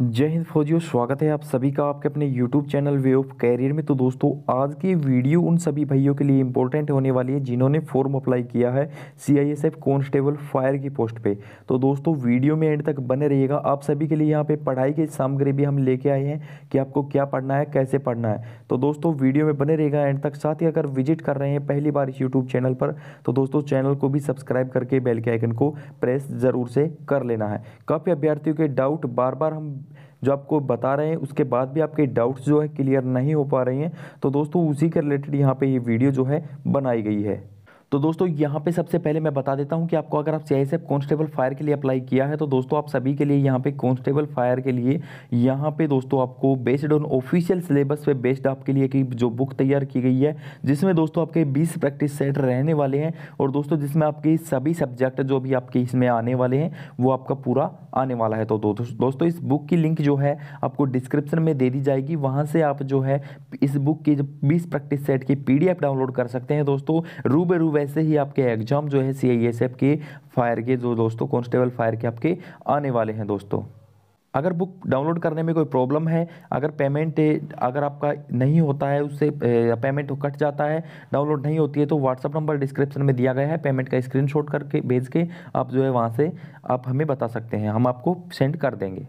जय हिंद फौजियों स्वागत है आप सभी का आपके अपने YouTube channel way of career में तो दोस्तों आज की वीडियो उन सभी भाइयों के लिए इंपॉर्टेंट होने वाली है जिन्होंने फॉर्म अप्लाई किया है C I S F constable fire की पोस्ट पे तो दोस्तों वीडियो में एंड तक बने रहिएगा आप सभी के लिए यहाँ पे पढ़ाई की सामग्री भी हम लेके आए हैं कि आपको क्या पढ़ना है कैसे पढ़ना है तो दोस्तों वीडियो में बने रहेगा एंड तक साथ ही अगर विजिट कर रहे हैं पहली बार इस यूट्यूब चैनल पर तो दोस्तों चैनल को भी सब्सक्राइब करके बेल के आइकन को प्रेस जरूर से कर लेना है काफ़ी अभ्यर्थियों के डाउट बार बार हम जो आपको बता रहे हैं उसके बाद भी आपके डाउट्स जो है क्लियर नहीं हो पा रहे हैं तो दोस्तों उसी के रिलेटेड यहाँ पर ये वीडियो जो है बनाई गई है तो दोस्तों यहाँ पे सबसे पहले मैं बता देता हूँ कि आपको अगर आप सी कांस्टेबल फायर के लिए अप्लाई किया है तो दोस्तों आप सभी के लिए यहाँ पे कांस्टेबल फायर के लिए यहाँ पे दोस्तों आपको बेस्ड ऑन ऑफिशियल सिलेबस पे बेस्ड आपके लिए की जो बुक तैयार की गई है जिसमें दोस्तों आपके बीस प्रैक्टिस सेट रहने वाले हैं और दोस्तों जिसमें आपके सभी सब्जेक्ट जो भी आपके इसमें आने वाले हैं वो आपका पूरा आने वाला है तो दोस्तों इस बुक की लिंक जो है आपको डिस्क्रिप्शन में दे दी जाएगी वहाँ से आप जो है इस बुक की बीस प्रैक्टिस सेट की पी डाउनलोड कर सकते हैं दोस्तों रूबे रूबे वैसे ही आपके एग्जाम जो है सी आई एस एफ के फायर के जो दोस्तों कॉन्स्टेबल फायर के आपके आने वाले हैं दोस्तों अगर बुक डाउनलोड करने में कोई प्रॉब्लम है अगर पेमेंट अगर आपका नहीं होता है उससे पेमेंट कट जाता है डाउनलोड नहीं होती है तो व्हाट्सअप नंबर डिस्क्रिप्शन में दिया गया है पेमेंट का स्क्रीनशॉट करके भेज के आप जो है वहाँ से आप हमें बता सकते हैं हम आपको सेंड कर देंगे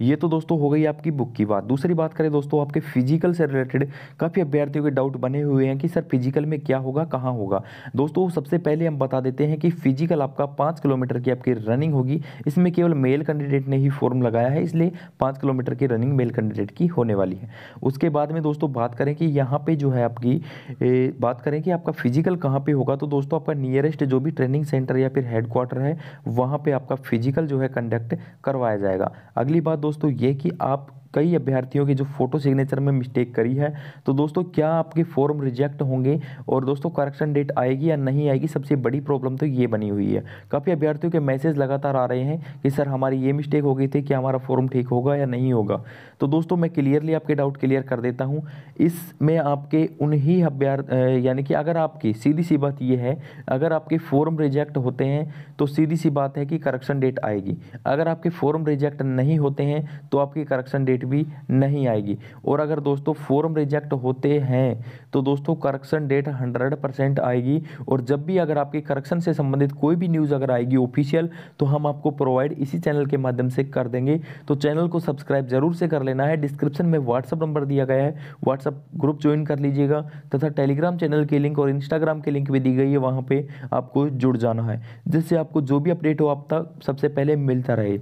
ये तो दोस्तों हो गई आपकी बुक की बात दूसरी बात करें दोस्तों आपके फिजिकल से रिलेटेड काफ़ी अभ्यर्थियों के डाउट बने हुए हैं कि सर फिजिकल में क्या होगा कहाँ होगा दोस्तों सबसे पहले हम बता देते हैं कि फिजिकल आपका पाँच किलोमीटर की आपकी रनिंग होगी इसमें केवल मेल कैंडिडेट ने ही फॉर्म लगाया है इसलिए पाँच किलोमीटर की रनिंग मेल कैंडिडेट की होने वाली है उसके बाद में दोस्तों बात करें कि यहाँ पर जो है आपकी बात करें कि आपका फिजिकल कहाँ पर होगा तो दोस्तों आपका नियरेस्ट जो भी ट्रेनिंग सेंटर या फिर हेडक्वार्टर है वहाँ पर आपका फिजिकल जो है कंडक्ट करवाया जाएगा अगली बात दोस्तों ये कि आप कई अभ्यर्थियों की जो फोटो सिग्नेचर में मिस्टेक करी है तो दोस्तों क्या आपके फॉर्म रिजेक्ट होंगे और दोस्तों करेक्शन डेट आएगी या नहीं आएगी सबसे बड़ी प्रॉब्लम तो ये बनी हुई है काफ़ी अभ्यर्थियों के मैसेज लगातार आ रहे हैं कि सर हमारी ये मिस्टेक हो गई थी कि हमारा फॉर्म ठीक होगा या नहीं होगा तो दोस्तों मैं क्लियरली आपके डाउट क्लियर कर देता हूँ इसमें आपके उन्हीं अभ्यर्थ यानी कि अगर आपकी सीधी सी बात यह है अगर आपके फॉर्म रिजेक्ट होते हैं तो सीधी सी बात है कि करेक्शन डेट आएगी अगर आपके फॉर्म रिजेक्ट नहीं होते हैं तो आपकी करेक्शन डेट डेट भी नहीं आएगी और अगर दोस्तों फॉर्म रिजेक्ट होते हैं तो दोस्तों करेक्शन डेट हंड्रेड परसेंट आएगी और जब भी अगर आपके करेक्शन से संबंधित कोई भी न्यूज़ अगर आएगी ऑफिशियल तो हम आपको प्रोवाइड इसी चैनल के माध्यम से कर देंगे तो चैनल को सब्सक्राइब जरूर से कर लेना है डिस्क्रिप्शन में व्हाट्सअप नंबर दिया गया है व्हाट्सअप ग्रुप ज्वाइन कर लीजिएगा तथा टेलीग्राम चैनल की लिंक और इंस्टाग्राम की लिंक भी दी गई है वहाँ पर आपको जुड़ जाना है जिससे आपको जो भी अपडेट हो आप तक सबसे पहले मिलता रहे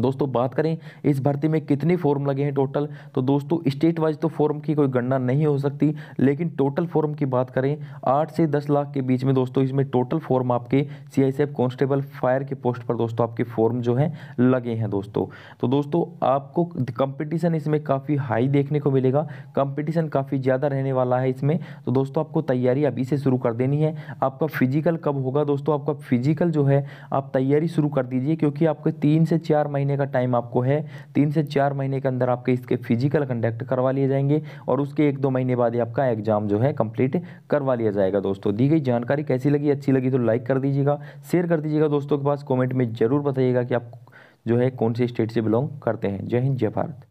दोस्तों बात करें इस भर्ती में कितने फॉर्म लगे हैं टोटल तो दोस्तों स्टेट वाइज तो फॉर्म की कोई गणना नहीं हो सकती लेकिन टोटल फॉर्म की बात करें आठ से दस लाख के बीच में दोस्तों इसमें टोटल फॉर्म आपके सी आई कांस्टेबल फायर के पोस्ट पर दोस्तों आपके फॉर्म जो है लगे हैं दोस्तों तो दोस्तों आपको कंपिटिशन इसमें काफ़ी हाई देखने को मिलेगा कंपिटिशन काफ़ी ज़्यादा रहने वाला है इसमें तो दोस्तों आपको तैयारी अभी से शुरू कर देनी है आपका फिजिकल कब होगा दोस्तों आपका फिजिकल जो है आप तैयारी शुरू कर दीजिए क्योंकि आपके तीन से चार महीने महीने का टाइम आपको है तीन से चार महीने के अंदर आपके इसके फिजिकल कंडक्ट करवा लिए जाएंगे और उसके एक दो महीने बाद आपका एग्जाम जो है कंप्लीट करवा लिया जाएगा दोस्तों दी गई जानकारी कैसी लगी अच्छी लगी तो लाइक कर दीजिएगा शेयर कर दीजिएगा दोस्तों के पास कॉमेंट में ज़रूर बताइएगा कि आप जो है कौन से स्टेट से बिलोंग करते हैं जय हिंद जय भारत